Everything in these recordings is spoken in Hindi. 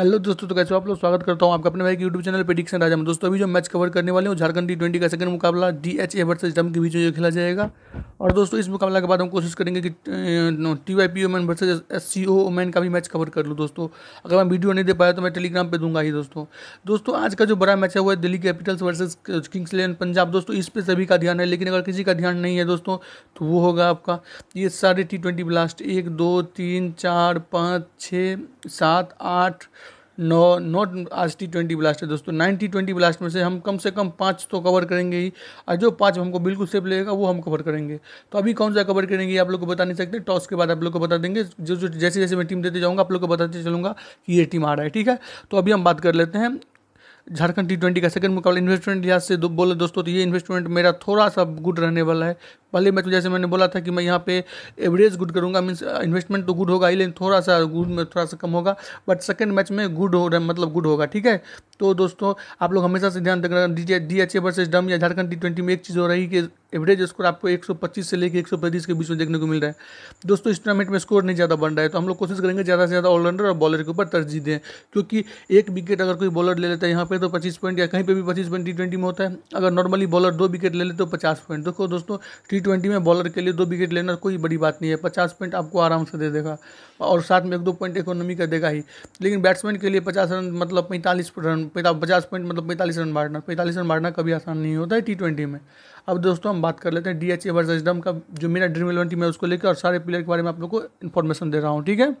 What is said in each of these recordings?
हेलो दोस्तों तो कैसे हो आप लोग स्वागत करता हूँ आपका अपने भाई के यूट्यूब चैनल पे डिक्शन राजा में दोस्तों अभी जो मैच कवर करने वाले हूँ झारखंड टी ट्वेंटी का सेकंड मुकाबला डी एच ए वर्सेज डम के बीच में जो खेला जाएगा और दोस्तों इस मुकाबला के बाद हम कोशिश करेंगे कि T Y P Oman versus S C O Oman का भी मैच कवर कर लूँ दोस्तों अगर मैं वीडियो नहीं दे पाया तो मैं टेलीग्राम पर दूंगा ही दोस्तों दोस्तों आज का जो बड़ा मैच है वो है Delhi Capitals versus Kings Eleven Punjab दोस्तों इस पर सभी का ध्यान है लेकिन अगर किसी का ध्यान नहीं है दोस्तों तो वो होगा आपका ये सारे टी ट्वेंटी ब्लास्ट एक दो तीन चार पाँच छः सात आठ नौ नॉट आज टी ट्वेंटी ब्लास्ट है दोस्तों नाइन्टी ट्वेंटी ब्लास्ट में से हम कम से कम पाँच तो कवर करेंगे ही और जो पाँच हमको बिल्कुल सेफ लगेगा वो हम कवर करेंगे तो अभी कौन सा कवर करेंगे आप लोग को बता नहीं सकते टॉस के बाद आप लोग को बता देंगे जो जो जैसे जैसे मैं टीम देते जाऊँगा आप लोग को बताते चलूँगा कि ये टीम आ रहा है ठीक है तो अभी हम बात कर लेते हैं झारखंड टी ट्वेंटी का सेकंड मुकाबला इन्वेस्टमेंट लिहाज से दो, बोले दोस्तों तो ये इन्वेस्टमेंट मेरा थोड़ा सा गुड रहने वाला है पहले मैं तो जैसे मैंने बोला था कि मैं यहाँ पे एवरेज गुड करूँगा मीन्स इन्वेस्टमेंट uh, तो गुड होगा ही लेकिन थोड़ा सा गुड में थोड़ा सा कम होगा बट सेकंड मैच में गुड हो मतलब गुड होगा ठीक है तो दोस्तों आप लोग हमेशा से ध्यान रखना D D H A versus डम या झारखंड टी ट्वेंटी में एक चीज़ हो रही कि एवरेज स्कोर आपको 125 से लेकर पैंतीस के बीच में देखने को मिल रहा है दोस्तों इस टूर्नामेंट में स्कोर नहीं ज़्यादा बन रहा है तो हम लोग कोशिश करेंगे ज़्यादा से ज़्यादा ऑलराउंडर और बॉलर के ऊपर तरजीह दें क्योंकि एक विकेट अगर कोई बॉलर ले लेता है यहाँ पे तो 25 पॉइंट या कहीं पे भी 25 पॉइंट टी ट्वेंटी में होता है अगर नॉर्मली बॉलर दो विकेट ले ले तो पचास पॉइंट देखो दोस्तों टी टी ट्वेंटी में बॉलर के लिए दो विकेट लेना कोई बड़ी बात नहीं है पचास पॉइंट आपको आराम से दे देगा और साथ में एक दो पॉइंट इकोनॉमी का देगा ही लेकिन बैट्समैन के लिए पचास रन मतलब पैंतालीस रन पचास पॉइंट मतलब पैंतालीस रन मारना पैंतालीस रन मारना कभी आसान नहीं होता है टी ट्वेंटी में अब दोस्तों हम बात कर लेते हैं डी एच वर्सेज डम का जो मेरा ड्रीम इलेवन टीम है उसको लेकर और सारे प्लेयर के बारे में आप लोग को इन्फॉर्मेशन दे रहा हूँ ठीक है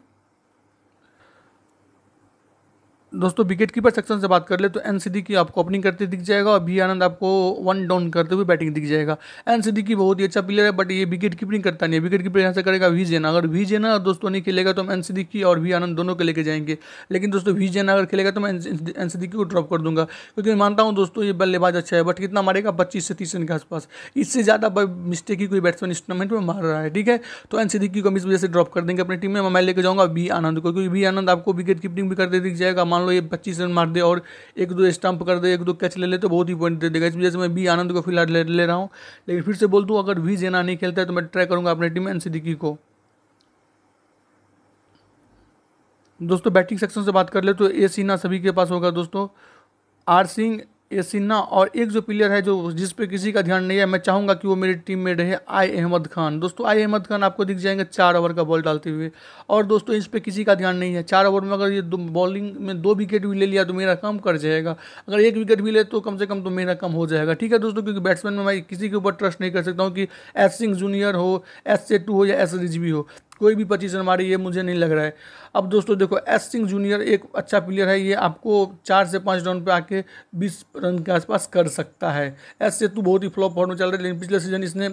दोस्तों विकेट कीपर सेक्शन से बात कर ले तो एन की आपको ओपनिंग करते दिख जाएगा और भी आनंद आपको वन डाउन करते हुए बैटिंग दिख जाएगा एन डी की बहुत ही अच्छा प्लेयर है बट ये विकेट कीपिंग करता नहीं है विकेट कीपर यहाँ से करेगा वी जेना अगर वी जेना दोस्तों नहीं खेलेगा तो हम एन सिद्दी की और भी आनंद दोनों के लेके जाएंगे लेकिन दोस्तों वी जेना अगर खेलेगा तो मैं एन की को ड्रॉप कर दूंगा क्योंकि मैं मानता हूँ दोस्तों ये बल्लेबाज अच्छा है बट कितना मारेगा पच्चीस से तीस रन के आसपास इससे ज़्यादा मिस्टेक ही कोई बैट्समैन इस टूर्नामेंट में मार रहा है ठीक है तो एन की को हम इस वजह से ड्रॉप कर देंगे अपनी टीम में मैं लेकर जाऊँगा वी आनंद को क्योंकि वी आनंद आपको विकेट कीपिंग भी करते दिख जाएगा मान लो ये पच्चीस रन मार दे और एक दो स्टंप कर दे एक दो कैच ले ले तो बहुत ही पॉइंट दे देगा इसमें जैसे मैं बी आनंद को फिलहाल ले, ले रहा हूँ लेकिन फिर से बोल दूँ अगर वी जेना नहीं खेलता है तो मैं ट्राई करूँगा अपने टीम एन सिद्दीकी को दोस्तों बैटिंग सेक्शन से बात कर ले तो ए सीना सभी के पास होगा दोस्तों आर सिंह ए सिन्हा और एक जो प्लेयर है जो जिस पे किसी का ध्यान नहीं है मैं चाहूँगा कि वो मेरी टीम में रहे आई अहमद खान दोस्तों आई अहमद खान आपको दिख जाएंगे चार ओवर का बॉल डालते हुए और दोस्तों इस पे किसी का ध्यान नहीं है चार ओवर में अगर ये बॉलिंग में दो विकेट भी ले लिया तो मेरा काम कर जाएगा अगर एक विकेट भी ले तो कम से कम तो मेरा काम हो जाएगा ठीक है दोस्तों क्योंकि बैट्समैन में मैं किसी के ऊपर ट्रस्ट नहीं कर सकता हूँ कि एस सिंह जूनियर हो एस से टू हो या एस रिजवी हो कोई भी पच्चीस रन मारे ये मुझे नहीं लग रहा है अब दोस्तों देखो एस सिंह जूनियर एक अच्छा प्लेयर है ये आपको चार से पाँच रन पे आके बीस रन के आसपास कर सकता है एस से तो बहुत ही फ्लॉप फॉर्म में चल रहा है लेकिन पिछले सीजन इसने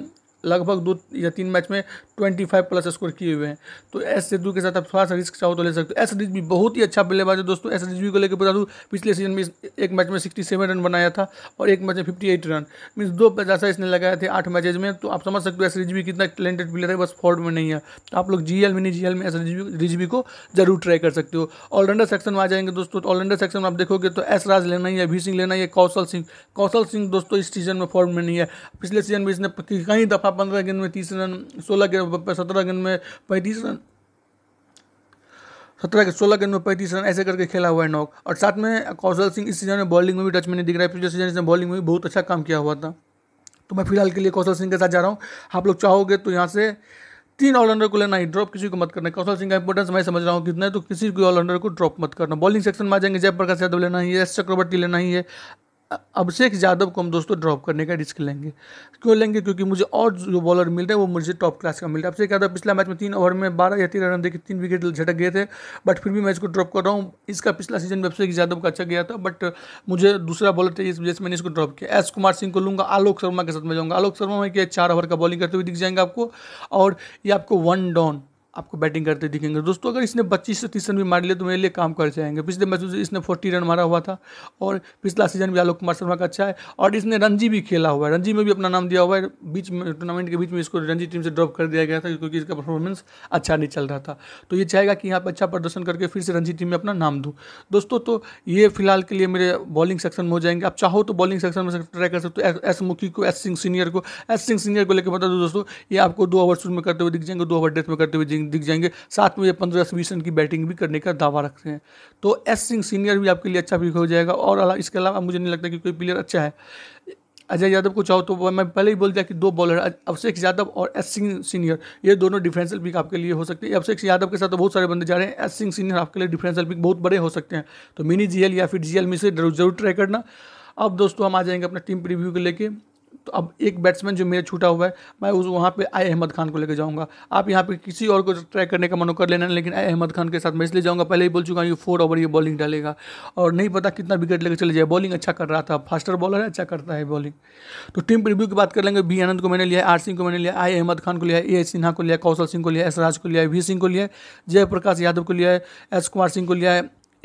लगभग दो या तीन मैच में 25 प्लस स्कोर किए हुए हैं तो एस सिद्धू के साथ आप थोड़ा सा रिस्क चाहो तो ले सकते हो एस रिजवी बहुत ही अच्छा बल्लेबाज है दोस्तों एस रिजवी को लेकर बता दूँ पिछले सीजन में एक मैच में सिक्सटी रन बनाया था और एक मैच में फिफ्टी रन मीन्स दो पचास इसने लगाए थे आठ मैचेज में तो आप समझ सकते हो एस रिजवी कितना टैलेंटेड प्लेयर है बस फॉर्ड में नहीं है तो आप लोग G L mini G L में एस रिजवी को जरूर ट्राई कर सकते हो ऑलराउंडर सेक्शन में आ जाएंगे दोस्तों तो ऑलराउंडर सेक्शन में आप देखोगे तो एस राज लेना है भी सिंह लेना है कौशल सिंह कौशल सिंह दोस्तों इस सीजन में फॉर्म में नहीं है पिछले सीजन में इसने कई दफ़ा पंद्रह गेंद में तीस रन सोलह गेंद सत्रह गेंद में पैंतीस रन सत्रह के सोलह गेंद में पैंतीस रन ऐसे करके खेला हुआ है नॉक और साथ में कौशल सिंह इस सीजन में बॉलिंग में भी टच में नहीं दिख रहा है पिछले सीजन इसने बॉलिंग में भी बहुत अच्छा काम किया हुआ था तो मैं फिलहाल के लिए कौशल सिंह के साथ जा रहा हूँ आप लोग चाहोगे तो यहाँ से तीन ऑलराउंडर को लेना ही ड्रॉप किसी को मत करना कौशल सिंह का इंपॉर्टेंस मैं समझ रहा हूँ कितना है तो किसी को ऑलराउंडर को ड्रॉप मत करना बॉलिंग सेक्शन में आ जाएंगे जयप्रकाश यादव लेना ही है एस चक्रवर्ती लेना ही है अभिषेक यादव को हम दोस्तों ड्रॉप करने का रिस्क लेंगे क्यों लेंगे क्योंकि मुझे और जो बॉलर मिल रहे हैं वो मुझे टॉप क्लास का मिल रहा है अभिषेक यादव पिछला मैच में तीन ओवर में बारह या तेरह रन देकर तीन विकेट झटक गए थे बट फिर भी मैं इसको ड्रॉप कर रहा हूँ इसका पिछला सीजन में अभिषेक यादव का अच्छा गया था बट मुझे दूसरा बॉलर चाहिए इस वजह से मैंने इसको ड्रॉप किया एस कुमार सिंह को लूँगा आलोक शर्मा के साथ में जाऊँगा आलोक शर्मा में क्या चार ओवर का बॉलिंग करते हुए दिख जाएंगे आपको और ये आपको वन डाउन आपको बैटिंग करते दिखेंगे दोस्तों अगर इसने 25 से तीस रन भी मार लिया तो मेरे लिए काम कर जाएंगे पिछले मैच में इसने 40 रन मारा हुआ था और पिछला सीजन भी आलोक कुमार शर्मा का अच्छा है और इसने रणजी भी खेला हुआ है रणजी में भी अपना नाम दिया हुआ है बीच में टूर्नामेंट के बीच में इसको रणजी टीम से ड्रॉप कर दिया गया था क्योंकि इसका परफॉर्मेंस अच्छा नहीं चल रहा था तो ये चाहेगा कि यहाँ पर अच्छा प्रदर्शन करके फिर से रणजी टीम में अपना नाम दूँ दोस्तों तो ये फिलहाल के लिए मेरे बॉलिंग सेक्शन में हो जाएंगे आप चाहो तो बॉलिंग सेक्शन में ट्राई कर सकते हो एस मुखी को एस सिंह सीनियर को एस सिंह सीनियर को लेकर बता दो दोस्तों ये आपको दो ओवर शूट में करते हुए दिख जाएंगे दो ओवर डेथ में करते हुए दिख जाएंगे साथ में ये पंद्रह से बीस रन की बैटिंग भी करने का दावा रखते हैं तो एस सिंह सीनियर भी आपके लिए अच्छा पिक हो जाएगा और इसके अलावा मुझे नहीं लगता कि कोई प्लेयर अच्छा है अजय यादव को चाहो तो मैं पहले ही बोल दिया कि दो बॉलर अभिषेक यादव और एस सिंह सीनियर ये दोनों डिफरेंशियल पिक आपके लिए हो सकते हैं अभिषेक यादव के साथ तो बहुत सारे बंदे जा रहे हैं एस सिंह सीनियर आपके लिए डिफरेंशियल पिक बहुत बड़े हो सकते हैं तो मिनी जीएल या फिर जीएल में से जरूर ट्राई करना अब दोस्तों हम आ जाएंगे अपना टीम प्रीव्यू को लेके तो अब एक बैट्समैन जो मेरे छूटा हुआ है मैं उस वहाँ पे आई अहमद खान को लेकर जाऊँगा आप यहाँ पे किसी और को ट्राई करने का मनो कर लेना लेकिन आई अहमद खान के साथ मैं इसलिए जाऊँगा पहले ही बोल चुका हूँ ये फोर ओवर ये बॉलिंग डालेगा और नहीं पता कितना विकेट लेकर चले जाए बॉलिंग अच्छा कर रहा था फास्टर बॉलर है अच्छा करता है बॉलिंग तो टीम रिव्यू की बात कर लेंगे बी आनंद को मैंने लिया आर सिंह को मैंने लिया आई अहमद खान को लिया ए सिन्हा को लिया कौशल सिंह को लिया एस राज को लिया वी सिंह को लिया जयप्रकाश यादव को लिया एस कुमार सिंह को लिया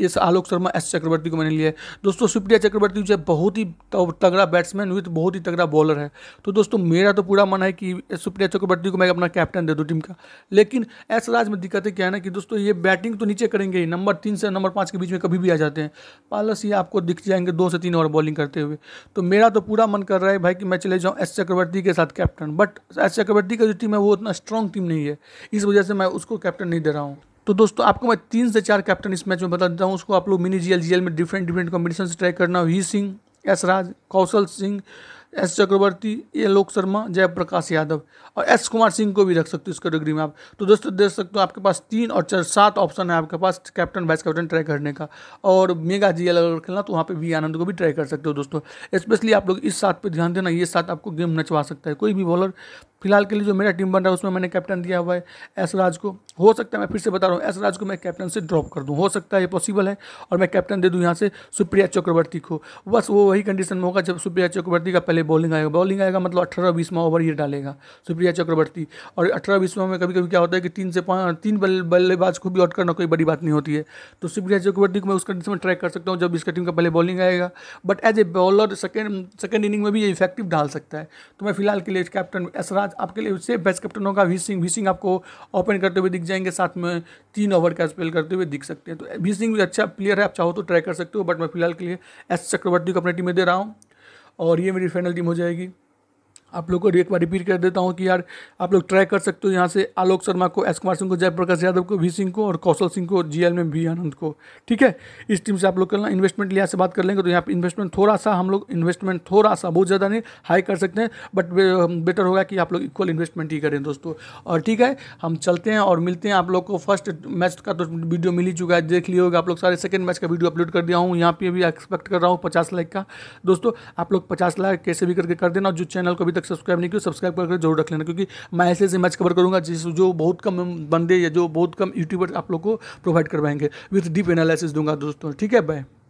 इस आलोक शर्मा एस चक्रवर्ती को मैंने लिया है दोस्तों सुप्रिया चक्रवर्ती जो है बहुत ही तगड़ा बैट्समैन विथ बहुत ही तगड़ा बॉलर है तो दोस्तों मेरा तो पूरा मन है कि सुप्रिया चक्रवर्ती को मैं अपना कैप्टन दे दूँ टीम का लेकिन एस राज में दिक्कतें क्या है ना कि दोस्तों ये बैटिंग तो नीचे करेंगे ही नंबर तीन से नंबर पाँच के बीच में कभी भी आ जाते हैं पालस ये आपको दिख जाएंगे दो से तीन ओवर बॉलिंग करते हुए तो मेरा तो पूरा मन कर रहा है भाई कि मैं चले जाऊँ एस चक्रवर्ती के साथ कैप्टन बट एस चक्रवर्ती का जो टीम है वो उतना स्ट्रॉन्ग टीम नहीं है इस वजह से मैं उसको कैप्टन नहीं दे रहा हूँ तो दोस्तों आपको मैं तीन से चार कैप्टन इस मैच में बता देता हूँ उसको आप लोग मिनी जीएल जीएल में डिफरेंट डिफरेंट कॉम्बिनेशन से ट्राई करना वी सिंह राज कौशल सिंह एस चक्रवर्ती लोक शर्मा जयप्रकाश यादव और एस कुमार सिंह को भी रख सकते हो इस कैटेगरी में आप तो दोस्तों देख सकते हो आपके पास तीन और चार सात ऑप्शन है आपके पास कैप्टन वाइस कैप्टन ट्राई करने का और मेगा जी अगर खेलना तो वहाँ पे वी आनंद को भी ट्राई कर सकते हो दोस्तों स्पेशली आप लोग इस साथ पे ध्यान देना ये साथ आपको गेम नचवा सकता है कोई भी बॉलर फिलहाल के लिए जो मेरा टीम बन रहा है उसमें मैंने कैप्टन दिया हुआ है एस राज को हो सकता है मैं फिर से बता रहा हूँ एस राज को मैं कैप्टन से ड्रॉप कर दूँ हो सकता है ये पॉसिबल है और मैं कैप्टन दे दूँ यहाँ से सुप्रिया चक्रवर्ती को बस वो वही कंडीशन में होगा जब सुप्रिया चक्रवर्ती का पहले पहले बॉलिंग आएगा बॉलिंग आएगा मतलब अठारह बीसवा ओवर ही डालेगा सुप्रिया चक्रवर्ती और अठारह बीसवा में कभी कभी क्या होता है कि तीन से पाँच तीन बल्लेबाज को भी आउट करना कोई बड़ी बात नहीं होती है तो सुप्रिया चक्रवर्ती को मैं उस कंडीशन में ट्रैक कर सकता हूँ जब इसका टीम का पहले बॉलिंग आएगा but as a bowler second second inning में भी ये इफेक्टिव डाल सकता है तो मैं फिलहाल के लिए कैप्टन एसराज आपके लिए उससे बेस्ट कैप्टन होगा वी सिंह वी सिंह आपको ओपन करते हुए दिख जाएंगे साथ में तीन ओवर का स्पेल करते हुए दिख सकते हैं तो वी सिंह भी अच्छा प्लेयर है आप चाहो तो ट्राई कर सकते हो बट मैं फिलहाल के लिए एस चक्रवर्ती को अपनी टीम में दे रहा हूँ और ये मेरी फाइनल टीम हो जाएगी आप लोग को एक बार रिपीट कर देता हूँ कि यार आप लोग ट्राई कर सकते हो यहाँ से आलोक शर्मा को एस कुमार सिंह को जयप्रकाश यादव को वी सिंह को और कौशल सिंह को जी में वी आनंद को ठीक है इस टीम से आप लोग करना इन्वेस्टमेंट लिहाज से बात कर लेंगे तो यहाँ पर इन्वेस्टमेंट थोड़ा सा हम लोग इन्वेस्टमेंट थोड़ा सा बहुत ज़्यादा नहीं हाई कर सकते हैं बट बेटर uh, होगा कि आप लोग इक्वल इन्वेस्टमेंट ही करें दोस्तों और ठीक है हम चलते हैं और मिलते हैं आप लोग को फर्स्ट मैच का तो वीडियो मिल ही चुका है देख लिया होगा आप लोग सारे सेकेंड मैच का वीडियो अपलोड कर दिया हूँ यहाँ पर भी एक्सपेक्ट कर रहा हूँ पचास लाख का दोस्तों आप लोग पचास लाख कैसे भी करके कर देना जो चैनल को अभी तक तक सब्सक्राइब नहीं किया सब्सक्राइब करके जरूर रख लेना क्योंकि मैं ऐसे ऐसे मैच कवर करूँगा जिस जो बहुत कम बंदे या जो बहुत कम यूट्यूबर आप लोग को प्रोवाइड करवाएंगे विथ डीप एनालिसिस दूंगा दोस्तों ठीक है बाय